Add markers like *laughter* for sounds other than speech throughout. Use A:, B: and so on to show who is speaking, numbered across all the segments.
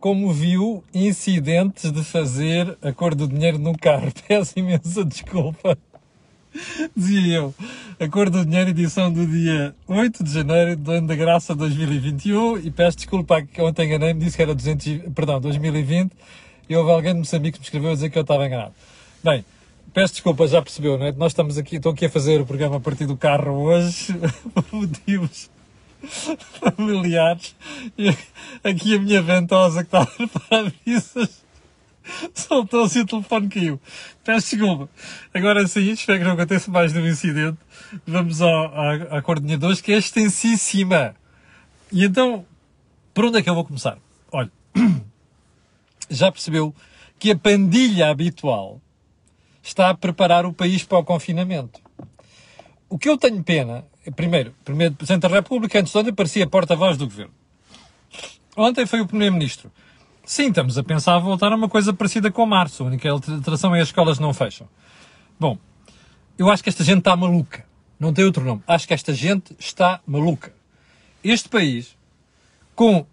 A: como viu, incidentes de fazer a cor do dinheiro num carro. *laughs* Peço imensa desculpa. Dizia eu, a cor do dinheiro, edição do dia 8 de janeiro do ano da graça 2021. E peço desculpa que ontem enganei-me, disse que era 200, perdão, 2020. E houve alguém de Moçambique que me escreveu a dizer que eu estava enganado. Bem, peço desculpa, já percebeu, não é? Nós estamos aqui, estou aqui a fazer o programa a partir do carro hoje, *laughs* por motivos *laughs* familiares. E aqui a minha ventosa que estava tá no parabrisas soltou-se o telefone caiu. Peço desculpa. Agora sim, espero que não aconteça mais nenhum incidente. Vamos ao, à, à coordenadora 2, que é extensíssima. E então, por onde é que eu vou começar? Olha, *clears throat* já percebeu que a pandilha habitual está a preparar o país para o confinamento. O que eu tenho pena primeiro, primeiro Presidente da República, antes de ontem, parecia porta-voz do Governo. Ontem foi o Primeiro-Ministro. Sim, estamos a pensar voltar a uma coisa parecida com o março. A única alteração é as escolas não fecham. Bom, eu acho que esta gente está maluca. Não tem outro nome. Acho que esta gente está maluca. Este país, com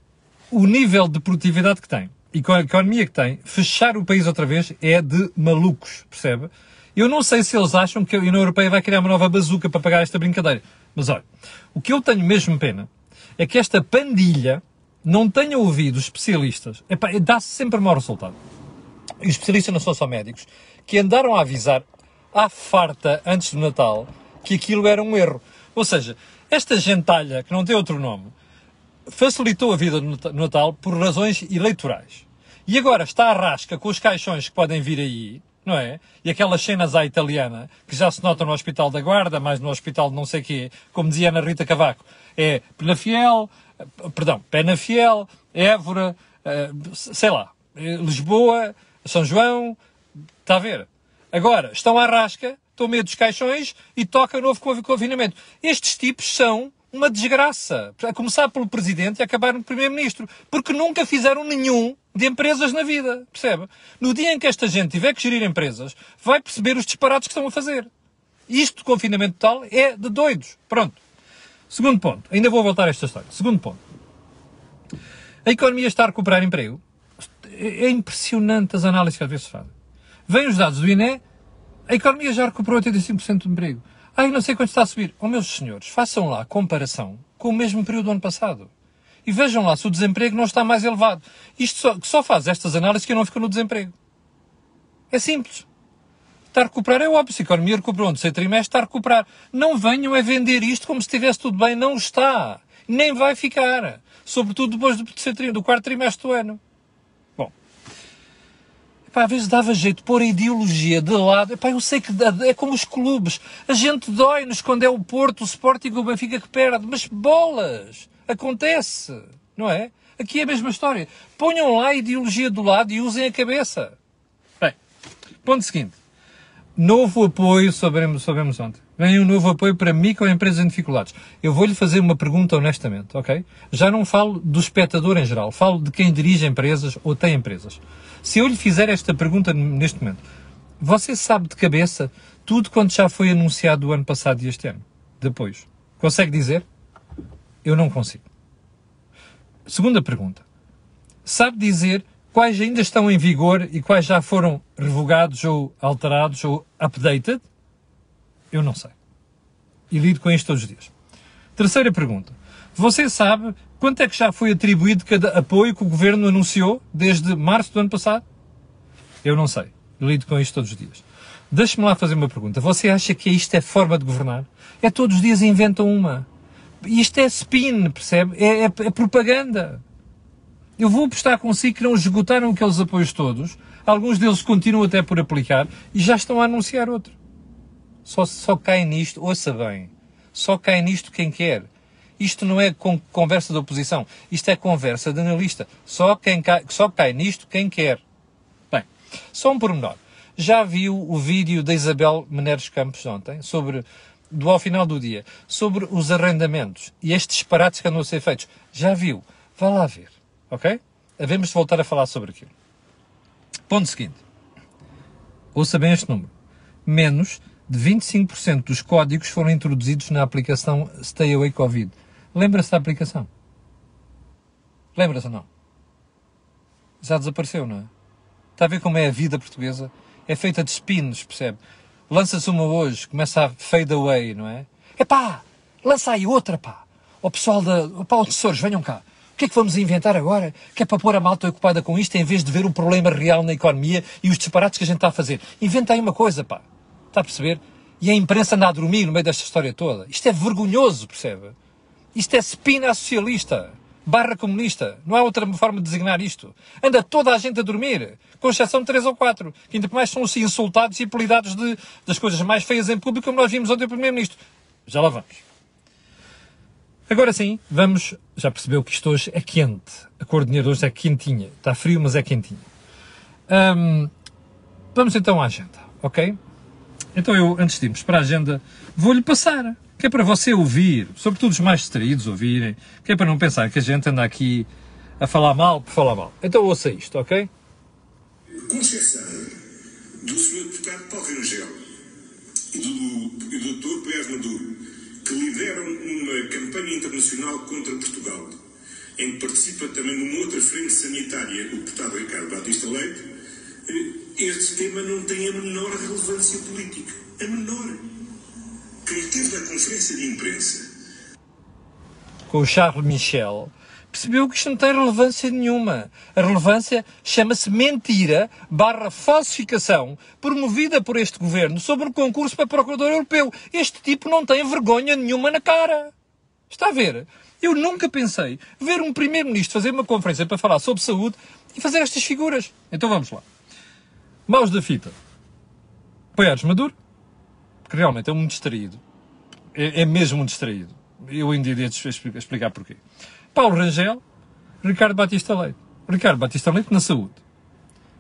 A: o nível de produtividade que tem e com a economia que tem, fechar o país outra vez é de malucos, percebe? Eu não sei se eles acham que a União Europeia vai criar uma nova bazuca para pagar esta brincadeira. Mas olha, o que eu tenho mesmo pena é que esta pandilha não tenha ouvido os especialistas. dá-se sempre mau resultado. E os especialistas não são só médicos, que andaram a avisar à farta antes do Natal que aquilo era um erro. Ou seja, esta gentalha, que não tem outro nome, facilitou a vida no Natal por razões eleitorais. E agora está à rasca com os caixões que podem vir aí, não é? E aquelas cenas à italiana, que já se notam no Hospital da Guarda, mas no Hospital de não sei quê, como dizia Ana Rita Cavaco, é Penafiel, eh, perdão, Penafiel, Évora, eh, sei lá, eh, Lisboa, São João, está a ver? Agora, estão à rasca, estão meio dos caixões e toca novo com avinamento. Estes tipos são uma desgraça. A começar pelo presidente e acabar no primeiro-ministro. Porque nunca fizeram nenhum de empresas na vida. Percebe? No dia em que esta gente tiver que gerir empresas, vai perceber os disparados que estão a fazer. Isto de confinamento total é de doidos. Pronto. Segundo ponto. Ainda vou voltar a esta história. Segundo ponto. A economia está a recuperar emprego. É impressionante as análises que às vezes se fazem. Vêm os dados do INE, a economia já recuperou 85% do emprego. Ai, não sei quanto está a subir. Oh, meus senhores, façam lá a comparação com o mesmo período do ano passado. E vejam lá se o desemprego não está mais elevado. Isto só, só faz estas análises que não ficam no desemprego. É simples. Está a recuperar é óbvio. Se a economia recuperou no terceiro trimestre, está a recuperar. Não venham a vender isto como se estivesse tudo bem. Não está. Nem vai ficar. Sobretudo depois do, terceiro, do quarto trimestre do ano pá, às vezes dava jeito de pôr a ideologia de lado. Epá, eu sei que é como os clubes. A gente dói-nos quando é o Porto, o Sporting ou o Benfica que perde. Mas bolas! Acontece, não é? Aqui é a mesma história. Ponham lá a ideologia do lado e usem a cabeça. Bem, ponto seguinte. Novo apoio, sabemos, sabemos ontem. Vem um novo apoio para micro empresas em dificuldades. Eu vou-lhe fazer uma pergunta honestamente, ok? Já não falo do espectador em geral, falo de quem dirige empresas ou tem empresas. Se eu lhe fizer esta pergunta neste momento, você sabe de cabeça tudo quanto já foi anunciado o ano passado e este ano? Depois. Consegue dizer? Eu não consigo. Segunda pergunta. Sabe dizer quais ainda estão em vigor e quais já foram revogados ou alterados ou updated? Eu não sei. E lido com isto todos os dias. Terceira pergunta. Você sabe quanto é que já foi atribuído cada apoio que o governo anunciou desde março do ano passado? Eu não sei. Lido com isto todos os dias. Deixe-me lá fazer uma pergunta. Você acha que isto é forma de governar? É todos os dias inventam uma. Isto é spin, percebe? É, é, é propaganda. Eu vou apostar consigo que não esgotaram aqueles apoios todos. Alguns deles continuam até por aplicar e já estão a anunciar outro. Só, só cai nisto, ouça bem, só cai nisto quem quer. Isto não é conversa da oposição, isto é conversa de analista. Só, quem cai, só cai nisto quem quer. Bem, só um pormenor. Já viu o vídeo da Isabel Menezes Campos ontem, sobre, do ao final do dia, sobre os arrendamentos e estes disparates que andam a ser feitos? Já viu? Vá lá ver, ok? Havemos de voltar a falar sobre aquilo. Ponto seguinte. Ouça bem este número. Menos de 25% dos códigos foram introduzidos na aplicação Stay Away Covid. Lembra-se da aplicação? Lembra-se ou não? Já desapareceu, não é? Está a ver como é a vida portuguesa? É feita de spins, percebe? Lança-se uma hoje, começa a fade away, não é? Epá, lança aí outra, pá. O pessoal da... Pá, os tesouros, venham cá. O que é que vamos inventar agora? Que é para pôr a malta ocupada com isto em vez de ver o problema real na economia e os disparates que a gente está a fazer. Inventa aí uma coisa, pá. Está a perceber? E a imprensa anda a dormir no meio desta história toda. Isto é vergonhoso, percebe? Isto é espina socialista, barra comunista. Não há outra forma de designar isto. Anda toda a gente a dormir, com exceção de três ou quatro, que ainda mais são assim, insultados e apelidados de, das coisas mais feias em público, como nós vimos ontem o Primeiro-Ministro. Já lá vamos. Agora sim, vamos. Já percebeu que isto hoje é quente. A coordenadora hoje é quentinha. Está frio, mas é quentinha. Hum, vamos então à agenda, ok? Então eu, antes de irmos para a agenda, vou-lhe passar, que é para você ouvir, sobretudo os mais distraídos ouvirem, que é para não pensar que a gente anda aqui a falar mal por falar mal. Então ouça isto, ok? Conceição, do Sr. Deputado Paulo Rangel e do, e do Dr. Pierre Maduro, que lideram uma campanha internacional contra Portugal, em que participa também numa outra frente sanitária o deputado Ricardo Batista Leite, eh, este tema não tem a menor relevância política. A menor. Quem esteve na conferência de imprensa com o Charles Michel percebeu que isto não tem relevância nenhuma. A relevância chama-se mentira barra falsificação promovida por este governo sobre o concurso para Procurador Europeu. Este tipo não tem vergonha nenhuma na cara. Está a ver? Eu nunca pensei ver um Primeiro-Ministro fazer uma conferência para falar sobre saúde e fazer estas figuras. Então vamos lá. Maus da fita. Paiares Maduro, que realmente é um distraído. É, é mesmo um distraído. Eu ainda irei explicar porquê. Paulo Rangel, Ricardo Batista Leite. Ricardo Batista Leite na saúde.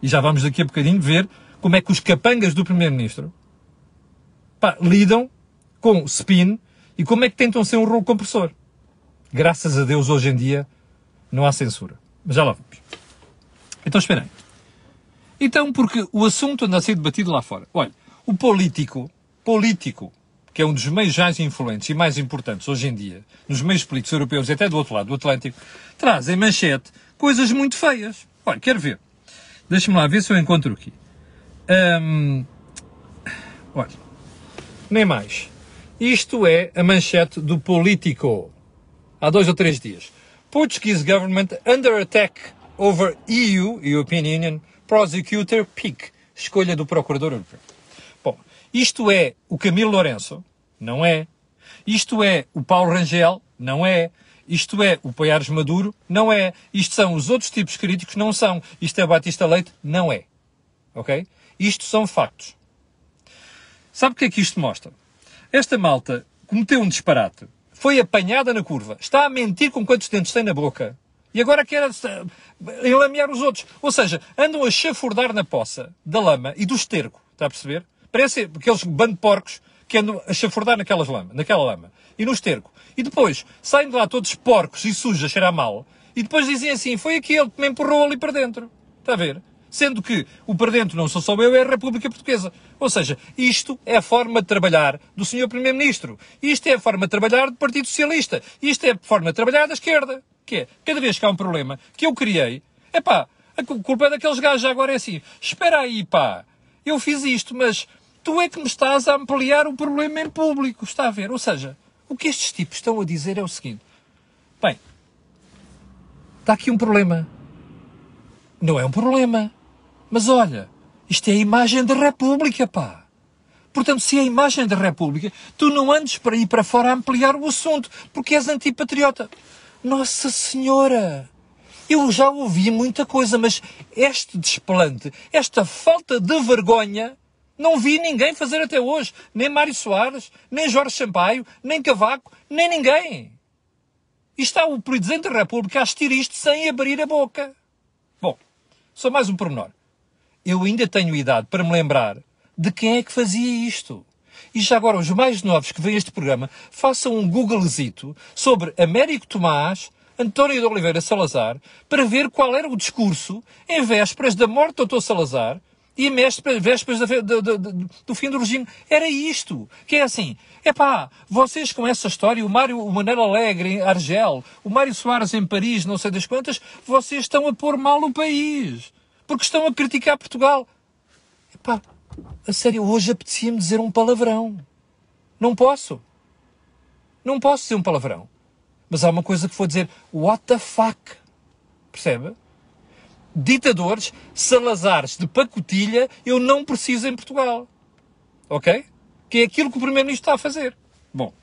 A: E já vamos daqui a bocadinho ver como é que os capangas do Primeiro-Ministro lidam com o spin e como é que tentam ser um rolo compressor. Graças a Deus, hoje em dia, não há censura. Mas já lá vamos. Então esperem. Então, porque o assunto anda a ser debatido lá fora. Olha, o político, político, que é um dos meios mais influentes e mais importantes hoje em dia, nos meios políticos europeus e até do outro lado do Atlântico, traz em manchete coisas muito feias. Olha, quero ver. Deixa-me lá ver se eu encontro aqui. Hum, olha, nem mais. Isto é a manchete do Político, há dois ou três dias. Portuguese government under attack over EU, European Union, Prosecutor Pick, escolha do procurador europeu. Bom, isto é o Camilo Lourenço? Não é. Isto é o Paulo Rangel? Não é. Isto é o Paiares Maduro? Não é. Isto são os outros tipos críticos? Não são. Isto é Batista Leite? Não é. Ok? Isto são factos. Sabe o que é que isto mostra? Esta malta cometeu um disparate. Foi apanhada na curva. Está a mentir com quantos dentes tem na boca. E agora quer eh, enlamear os outros. Ou seja, andam a chafurdar na poça da lama e do esterco. Está a perceber? Parece aqueles bando de porcos que andam a chafurdar naquelas lama, naquela lama e no esterco. E depois saem de lá todos porcos e sujos a cheirar mal. E depois dizem assim: foi aquele que me empurrou ali para dentro. Está a ver? Sendo que o para dentro não sou só eu, é a República Portuguesa. Ou seja, isto é a forma de trabalhar do Sr. Primeiro-Ministro. Isto é a forma de trabalhar do Partido Socialista. Isto é a forma de trabalhar da esquerda. Que é, cada vez que há um problema que eu criei, é pá, a culpa é daqueles gajos agora é assim. Espera aí, pá, eu fiz isto, mas tu é que me estás a ampliar o problema em público, está a ver? Ou seja, o que estes tipos estão a dizer é o seguinte: bem, está aqui um problema. Não é um problema. Mas olha, isto é a imagem da República, pá. Portanto, se é a imagem da República, tu não andes para ir para fora a ampliar o assunto, porque és antipatriota. Nossa Senhora! Eu já ouvi muita coisa, mas este desplante, esta falta de vergonha, não vi ninguém fazer até hoje. Nem Mário Soares, nem Jorge Sampaio, nem Cavaco, nem ninguém. E está o Presidente da República a assistir isto sem abrir a boca. Bom, só mais um pormenor. Eu ainda tenho idade para me lembrar de quem é que fazia isto. E já agora, os mais novos que veem este programa, façam um googlezito sobre Américo Tomás, António de Oliveira Salazar, para ver qual era o discurso em vésperas da morte do Dr. Salazar, e em vésperas do, do, fim do regime. Era isto. Que é assim, é pá, vocês com essa história, o Mário o Manuel Alegre em Argel, o Mário Soares em Paris, não sei das quantas, vocês estão a pôr mal o país. Porque estão a criticar Portugal. Epá, a sério, hoje apetecia-me dizer um palavrão. Não posso. Não posso dizer um palavrão. Mas há uma coisa que vou dizer: what the fuck? Percebe? Ditadores, salazares de pacotilha, eu não preciso em Portugal. Ok? Que é aquilo que o Primeiro-Ministro está a fazer. Bom,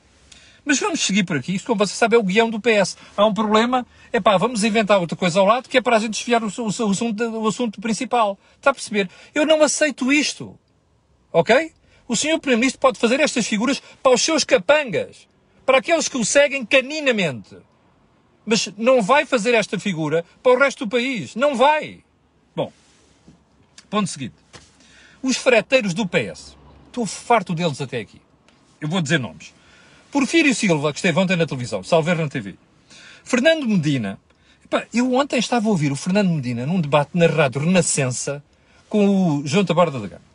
A: mas vamos seguir por aqui. Isto, como você sabe, é o guião do PS. Há um problema, é pá, vamos inventar outra coisa ao lado que é para a gente desviar o, o, o, assunto, o assunto principal. Está a perceber? Eu não aceito isto. Ok? O senhor Primeiro-Ministro pode fazer estas figuras para os seus capangas, para aqueles que o seguem caninamente. Mas não vai fazer esta figura para o resto do país. Não vai. Bom, ponto seguinte. Os freteiros do PS. Estou farto deles até aqui. Eu vou dizer nomes. Porfírio Silva, que esteve ontem na televisão, Salver na TV. Fernando Medina. Epá, eu ontem estava a ouvir o Fernando Medina num debate narrado Renascença com o João Taborda da Gama.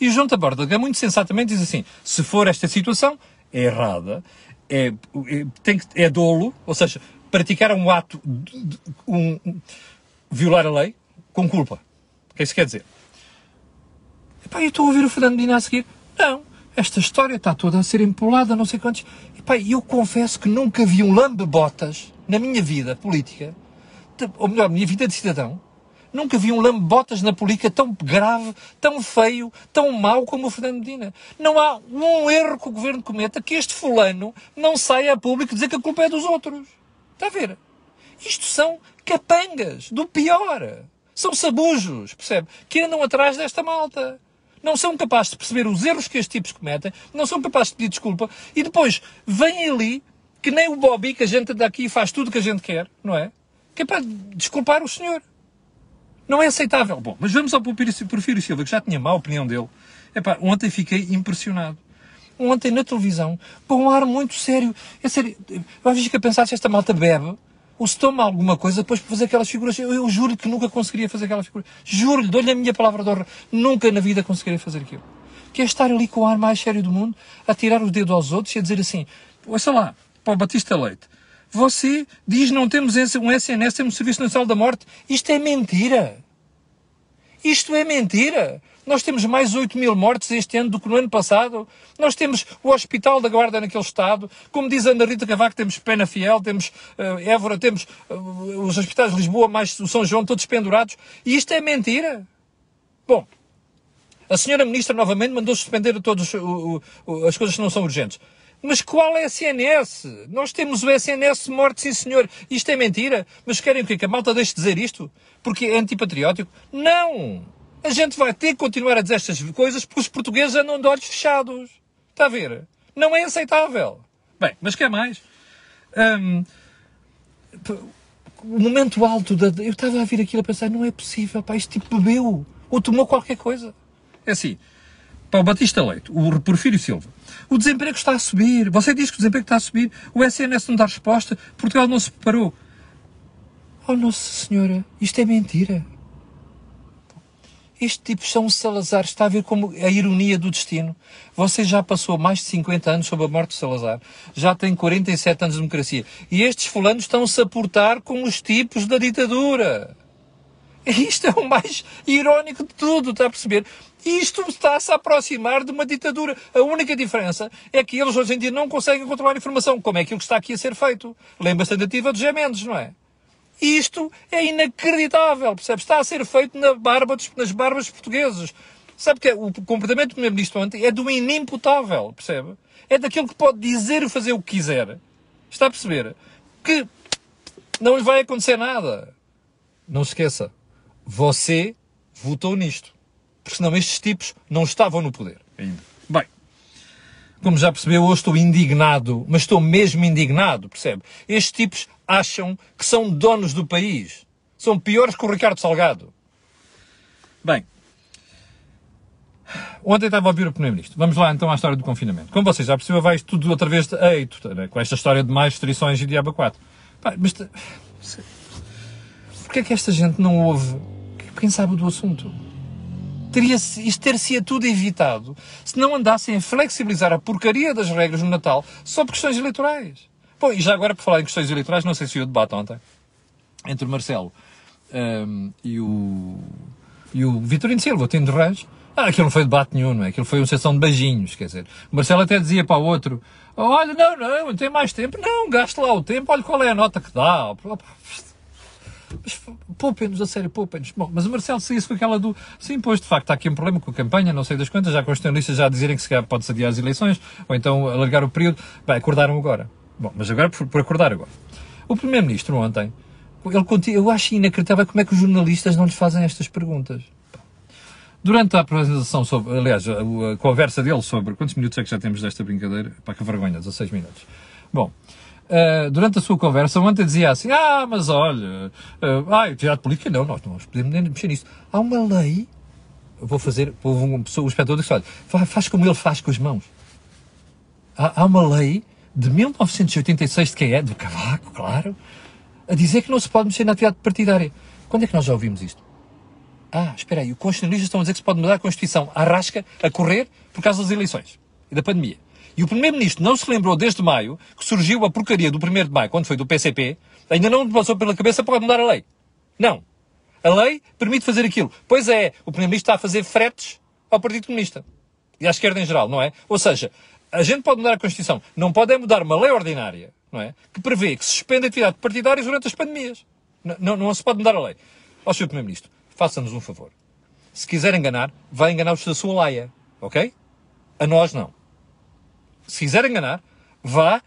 A: E João é muito sensatamente, diz assim: se for esta situação, é errada, é, é, tem que, é dolo, ou seja, praticar um ato, de, de, um, violar a lei, com culpa. O que é isso quer dizer? e eu estou a ouvir o Fernando Medina a seguir. Não, esta história está toda a ser empolada, não sei quantos. Epá, eu confesso que nunca vi um lambe-botas na minha vida política, ou melhor, na minha vida de cidadão, Nunca vi um lambotas na política tão grave, tão feio, tão mau como o Fernando Medina. Não há um erro que o governo cometa que este fulano não saia a público dizer que a culpa é dos outros. Está a ver? Isto são capangas do pior. São sabujos, percebe? Que andam atrás desta malta. Não são capazes de perceber os erros que estes tipos cometem, não são capazes de pedir desculpa e depois vêm ali que nem o Bobby, que a gente anda aqui e faz tudo o que a gente quer, não é? Que é para desculpar o senhor. Não é aceitável. Bom, mas vamos ao Porfírio Silva, que já tinha má opinião dele. Epá, ontem fiquei impressionado. Ontem na televisão, com um ar muito sério. É sério, às vezes que pensar se esta malta bebe, ou se toma alguma coisa, depois fazer aquelas figuras. Eu, eu juro que nunca conseguiria fazer aquela figura. Juro-lhe, dou-lhe a minha palavra de honra. Nunca na vida conseguiria fazer aquilo. Que é estar ali com o ar mais sério do mundo, a tirar o dedo aos outros e a dizer assim: Ouça lá, para o Batista Leite, você diz não temos um SNS, temos um Serviço Nacional da Morte. Isto é mentira. Isto é mentira. Nós temos mais 8 mil mortes este ano do que no ano passado. Nós temos o Hospital da Guarda naquele estado. Como diz Ana Rita Cavaco, temos pena fiel, temos uh, Évora, temos uh, os hospitais de Lisboa, mais o São João, todos pendurados. E isto é mentira. Bom, a senhora ministra novamente mandou suspender todas as coisas que não são urgentes. Mas qual é SNS? Nós temos o SNS morto, sim senhor. Isto é mentira. Mas querem o quê? Que a malta deixe de dizer isto? Porque é antipatriótico? Não! A gente vai ter que continuar a dizer estas coisas porque os portugueses andam de olhos fechados. Está a ver? Não é aceitável. Bem, mas quer é mais? Um, o momento alto da. Eu estava a vir aquilo a pensar, não é possível, pá, este tipo bebeu ou tomou qualquer coisa. É assim, para o Batista Leite, o Porfírio Silva, o desemprego está a subir. Você diz que o desemprego está a subir. O SNS não dá resposta. Portugal não se preparou. Oh, Nossa Senhora, isto é mentira. Este tipo são Salazar. Está a ver como a ironia do destino. Você já passou mais de 50 anos sob a morte de Salazar. Já tem 47 anos de democracia. E estes fulanos estão-se a portar com os tipos da ditadura. Isto é o mais irónico de tudo, está a perceber? Isto está-se a aproximar de uma ditadura. A única diferença é que eles hoje em dia não conseguem controlar a informação, como é que o que está aqui a ser feito. Lembra-se da tentativa dos Gemendes, não é? Isto é inacreditável, percebe? Está a ser feito na barba dos, nas barbas portugueses. Sabe que é, o comportamento do Primeiro-Ministro ontem é do inimputável, percebe? É daquilo que pode dizer e fazer o que quiser. Está a perceber? Que não lhe vai acontecer nada. Não se esqueça. Você votou nisto. Porque senão estes tipos não estavam no poder ainda. Bem, como já percebeu, hoje estou indignado, mas estou mesmo indignado, percebe? Estes tipos acham que são donos do país. São piores que o Ricardo Salgado. Bem, Ontem estava a ouvir o Primeiro-Ministro. Vamos lá então à história do confinamento. Como vocês já perceberam, vai tudo outra vez de eito, tá, né? com esta história de mais restrições e diabo 4. mas. Porquê é que esta gente não ouve quem sabe do assunto. Teria, isto ter-se-ia tudo evitado se não andassem a flexibilizar a porcaria das regras no Natal só por questões eleitorais. Bom, e já agora, por falar em questões eleitorais, não sei se o debate ontem entre o Marcelo um, e o, e o Vitorino Silva, o Tino de Reis, ah, aquilo não foi debate nenhum, não é? Aquilo foi uma sessão de beijinhos, quer dizer. O Marcelo até dizia para o outro, olha, não, não, não tem mais tempo. Não, gaste lá o tempo, olha qual é a nota que dá poupem-nos, a sério, poupem-nos. Bom, mas o Marcelo saía com aquela do. Sim, pois, de facto, há aqui um problema com a campanha, não sei das quantas, já constam listas já a dizerem que se calhar pode-se adiar as eleições, ou então alargar o período. Bem, acordaram agora. Bom, mas agora por, por acordar agora. O Primeiro-Ministro ontem, ele continua, eu acho inacreditável como é que os jornalistas não lhes fazem estas perguntas. Durante a apresentação sobre, aliás, a, a, conversa dele sobre quantos minutos é que já temos desta brincadeira, para que vergonha, 16 minutos. Bom, uh, durante a sua conversa, ontem dizia assim: Ah, mas olha, uh, eh, ah, atividade política não, nós não podemos nem mexer nisso. Há uma lei, vou fazer, houve um, um espectador disse: Olha, faz como ele faz com as mãos. Há, há uma lei de 1986, de quem é? Do Cavaco, claro, a dizer que não se pode mexer na atividade partidária. Quando é que nós já ouvimos isto? Ah, espera aí, os constitucionalistas estão a dizer que se pode mudar a Constituição à rasca, a correr, por causa das eleições e da pandemia. E o Primeiro-Ministro não se lembrou desde maio que surgiu a porcaria do 1 de maio, quando foi do PCP, ainda não passou pela cabeça para mudar a lei. Não. A lei permite fazer aquilo. Pois é, o Primeiro-Ministro está a fazer fretes ao Partido Comunista. E à esquerda em geral, não é? Ou seja, a gente pode mudar a Constituição. Não pode é mudar uma lei ordinária, não é? Que prevê que se suspende a atividade partidária durante as pandemias. Não, não, não se pode mudar a lei. Ó, Sr. Primeiro-Ministro, faça-nos um favor. Se quiser enganar, vai enganar-vos da sua laia, ok? A nós não se quiser enganar, vá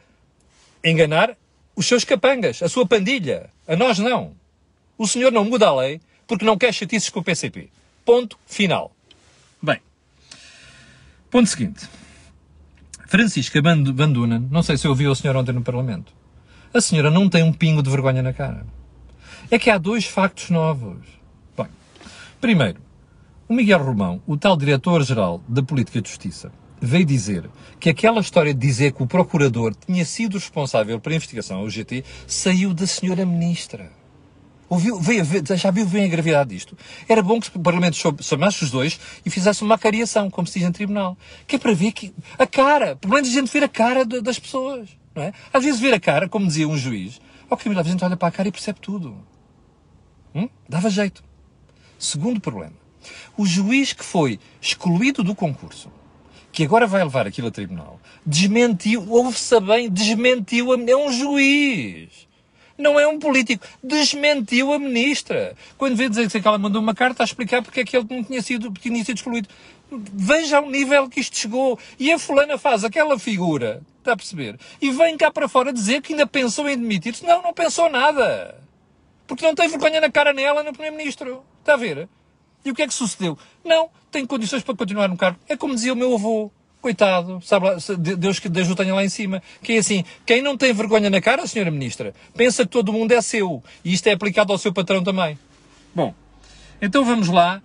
A: enganar os seus capangas, a sua pandilha. A nós não. O senhor não muda a lei porque não quer chatices com o PCP. Ponto final. Bem. Ponto seguinte. Francisca Banduna. não sei se ouviu a senhora ontem no Parlamento. A senhora não tem um pingo de vergonha na cara. É que há dois factos novos. Bem, primeiro, o Miguel Romão, o tal diretor-geral da Política de Justiça, veio dizer que aquela história de dizer que o procurador tinha sido responsável pela investigação ao GT saiu da senhora ministra. Ouviu, veio, já viu bem a gravidade disto? Era bom que o Parlamento chamasse os dois e fizesse uma cariação, como se diz em tribunal. Que é para ver que a cara, pelo menos a gente ver a cara de, das pessoas. Não é? Às vezes ver a cara, como dizia um juiz, ao criminal a gente olha para a cara e percebe tudo. Hum? Dava jeito. Segundo problema. O juiz que foi excluído do concurso que agora vai levar aquilo a tribunal, desmentiu, ouve-se bem, desmentiu, a, é um juiz. Não é um político. Desmentiu a ministra. Quando veio dizer que ela mandou uma carta a explicar porque é que ele não tinha sido, tinha sido excluído. Veja o nível que isto chegou. E a fulana faz aquela figura, está a perceber? E vem cá para fora dizer que ainda pensou em demitir-se. Não, não pensou nada. Porque não tem vergonha na cara nela no primeiro-ministro. Está a ver? E o que é que sucedeu? Não, tenho condições para continuar no cargo. É como dizia o meu avô, coitado, sabe lá, Deus que Deus o tenha lá em cima, que é assim, quem não tem vergonha na cara, senhora ministra, pensa que todo mundo é seu, e isto é aplicado ao seu patrão também. Bom, então vamos lá.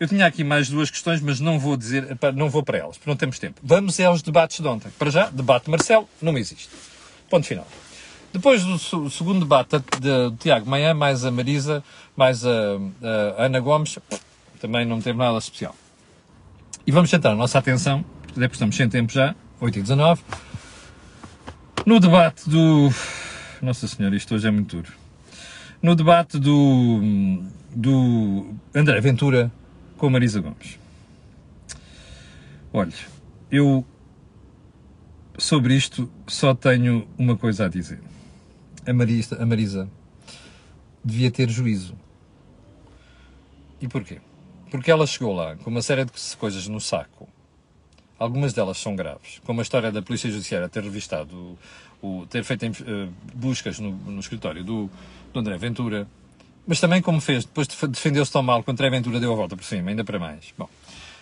A: Eu tinha aqui mais duas questões, mas não vou dizer, não vou para elas, porque não temos tempo. Vamos aos debates de ontem. Para já, debate Marcelo não existe. Ponto final. Depois do segundo debate do de Tiago Manhã, mais a Marisa, mais a, a Ana Gomes, também não teve nada especial. E vamos centrar a nossa atenção, depois é estamos sem tempo já, 8 e 19, no debate do. Nossa Senhora, isto hoje é muito duro. No debate do, do André Ventura com a Marisa Gomes. Olha, eu sobre isto só tenho uma coisa a dizer a Marisa, a Marisa devia ter juízo. E porquê? Porque ela chegou lá com uma série de coisas no saco. Algumas delas são graves, como a história da Polícia Judiciária ter revistado, o, ter feito uh, buscas no, no escritório do, do, André Ventura, mas também como fez, depois defendeu-se tão mal que o André Ventura deu a volta por cima, ainda para mais. Bom,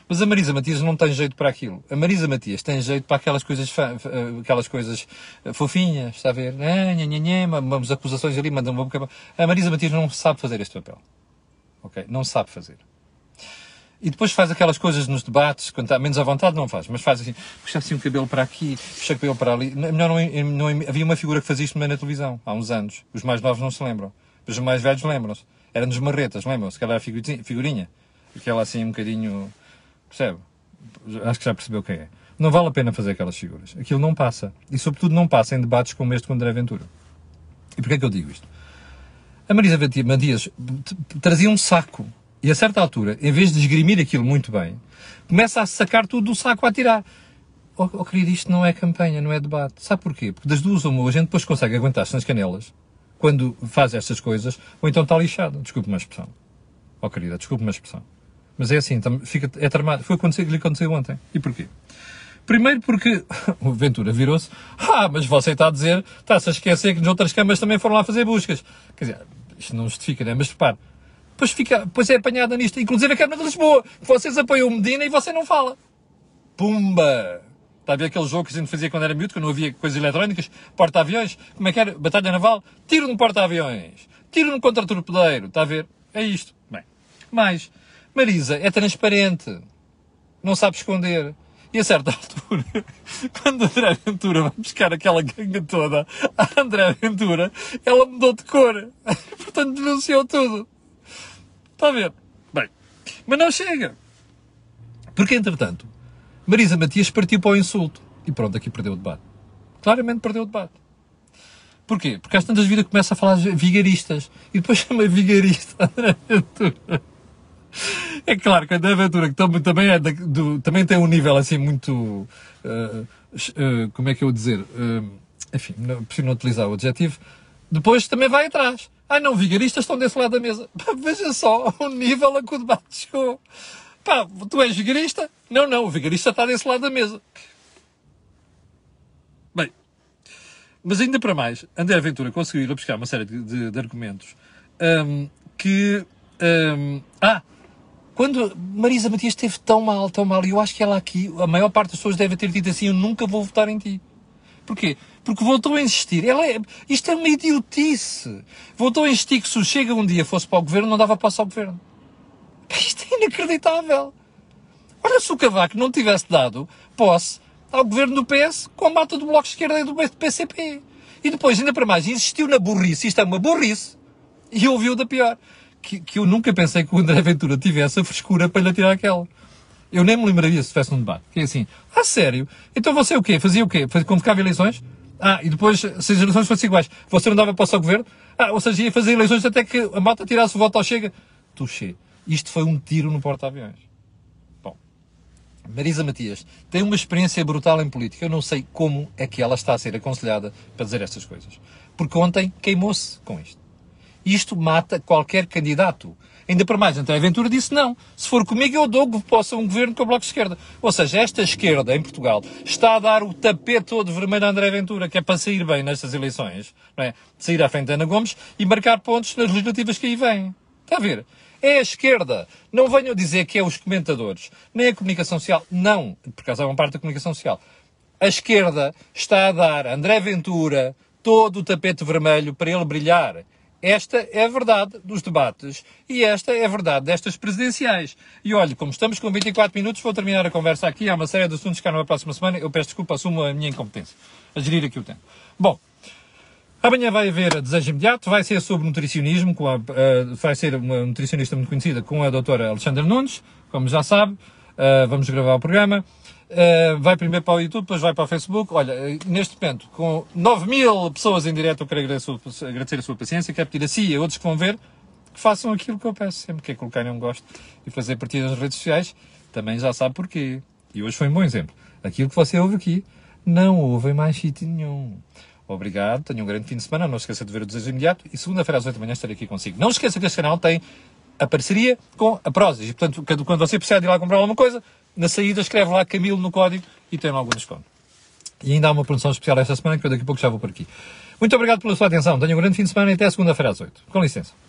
A: mas a Marisa Matias não tem jeito para aquilo. A Marisa Matias tem jeito para aquelas coisas, eh, aquelas coisas eh, fofinhas, está a ver? Ah, nha, nha, nha, vamos acusações ali, mandam uma boca. A Marisa Matias não sabe fazer este papel. Ok? Não sabe fazer. E depois faz aquelas coisas nos debates, quando está menos à vontade, não faz, mas faz assim, puxa assim o cabelo para aqui, puxa o cabelo para ali. É melhor não, não, havia uma figura que fazia isto na televisão, há uns anos. Os mais novos não se lembram, os mais velhos lembram-se. Era nos marretas, lembram-se? Aquela figurinha, aquela assim um bocadinho Percebe? Acho que já percebeu quem é. Não vale a pena fazer aquelas figuras. Aquilo não passa. E, sobretudo, não passa em debates como este com André Ventura. E porquê é que eu digo isto? A Marisa Ventura trazia um saco. E, a certa altura, em vez de esgrimir aquilo muito bem, começa a sacar tudo do saco a tirar. Oh, oh, querido, isto não é campanha, não é debate. Sabe porquê? Porque das duas uma, a gente depois consegue aguentar-se nas canelas quando faz estas coisas, ou então está lixado. Desculpe uma expressão. Oh, querida, desculpe uma expressão. Mas é assim, fica, é tramado. Foi o que lhe aconteceu ontem. E porquê? Primeiro porque *laughs* o Ventura virou-se. Ah, mas você está a dizer, está-se a esquecer que nas outras câmaras também foram lá fazer buscas. Quer dizer, isto não justifica, né? Mas repare, pois, fica, pois é apanhada nisto, inclusive a Câmara de Lisboa. Vocês apoiam o Medina e você não fala. Pumba! Está a ver aquele jogo que a gente fazia quando era miúdo, que não havia coisas eletrónicas? Porta-aviões? Como é que era? Batalha naval? Tiro no porta-aviões. Tiro no contra-torpedeiro. Está a ver? É isto. Bem, mais Marisa é transparente. Não sabe esconder. E a certa *laughs* altura, quando a André Ventura vai buscar aquela ganga toda a André Ventura, ela mudou de cor. *laughs* Portanto, denunciou tudo. Está a ver? Bem, mas não chega. Porque, entretanto, Marisa Matias partiu para o insulto. E pronto, aqui perdeu o debate. Claramente perdeu o debate. Porquê? Porque às tantas vida começa a falar vigaristas. E depois *laughs* chama vigarista André Ventura. É claro que a aventura que também, é do, também tem um nível assim muito. Uh, uh, como é que eu vou dizer? Uh, enfim, não, prefiro não utilizar o adjetivo. Depois também vai atrás. Ah, não, vigaristas estão desse lado da mesa. *laughs* Pá, veja só o nível a que o debate chegou. Pá, tu és vigarista? Não, não, o vigarista está desse lado da mesa. Bem, mas ainda para mais, André Ventura conseguiu ir a buscar uma série de, de, de argumentos um, ehm, que. Um, ehm, ah, quando Marisa Matias esteve tão mal, tão mal, e eu acho que ela aqui, a maior parte das pessoas deve ter dito assim: Eu nunca vou votar em ti. Porquê? Porque voltou a insistir. Ela é, isto é uma idiotice. Voltou a insistir que se o Chega um dia fosse para o governo, não dava passo ao governo. *laughs* Isto é inacreditável. Olha, se o Cavaco não tivesse dado posse ao governo do PS, mata do Bloco de Esquerda e do PCP. E depois, ainda para mais, insistiu na burrice, isto é uma burrice, e ouviu da pior, que, que eu nunca pensei que o André Ventura tivesse a frescura para lhe tirar aquela. Eu nem me lembraria se tivesse um debate. Que é assim, ah, sério? Então você o quê? Fazia o quê? Convocava eleições? Ah, e depois, se as eleições fossem iguais, você não dava o ao governo? Ah, ou seja, ia fazer eleições até que a malta tirasse o voto ao Chega? Tuxê. Isto foi um tiro no porta-aviões. Bom, Marisa Matias tem uma experiência brutal em política. Eu não sei como é que ela está a ser aconselhada para dizer estas coisas. Porque ontem queimou-se com isto. Isto mata qualquer candidato. Ainda para mais, André Ventura disse não. Se for comigo, eu dou possa um governo com o Bloco de Esquerda. Ou seja, esta esquerda em Portugal está a dar o tapete todo vermelho a André Ventura, que é para sair bem nestas eleições, não é? Sair à frente de Ana Gomes e marcar pontos nas legislativas que aí vêm. Está a ver? É a esquerda. Não venham dizer que é os comentadores, nem a comunicação social. Não, por causa de uma parte da comunicação social. A esquerda está a dar a André Ventura todo o tapete vermelho para ele brilhar. Esta é a verdade dos debates e esta é a verdade destas presidenciais. E olhe, como estamos com 24 minutos, vou terminar a conversa aqui. Há uma série de assuntos que há na próxima semana. Eu peço desculpa, assumo a minha incompetência a gerir aqui o tempo. Bom, Amanhã vai haver desejo imediato, vai ser sobre nutricionismo, com a, uh, vai ser uma nutricionista muito conhecida com a doutora Alexandra Nunes, como já sabe, uh, vamos gravar o programa. Uh, vai primeiro para o YouTube, depois vai para o Facebook. Olha, eh, neste momento, com 9 mil pessoas em direto, eu quero agradecer a, sua, agradecer a sua paciência, quero pedir a si e a outros que vão ver que façam aquilo que eu peço sempre, que é colocarem um gosto e fazer partidas nas redes sociais. Também já sabe porquê. E hoje foi um bom exemplo. Aquilo que você ouve aqui, não ouvem mais sítio nenhum. Obrigado, tenha um grande fim de semana. Não esqueça de ver o Desejo Imediato e segunda-feira às 8 da manhã estarei aqui consigo. Não esqueça que este canal tem a parceria com a Prozis. E, portanto, quando você precisar de ir lá comprar alguma coisa, na saída escreve lá Camilo no código e tem algum desconto. E ainda há uma promoção especial esta semana que eu daqui a pouco já vou por aqui. Muito obrigado pela sua atenção. Tenha um grande fim de semana e até segunda-feira às 8. Com licença.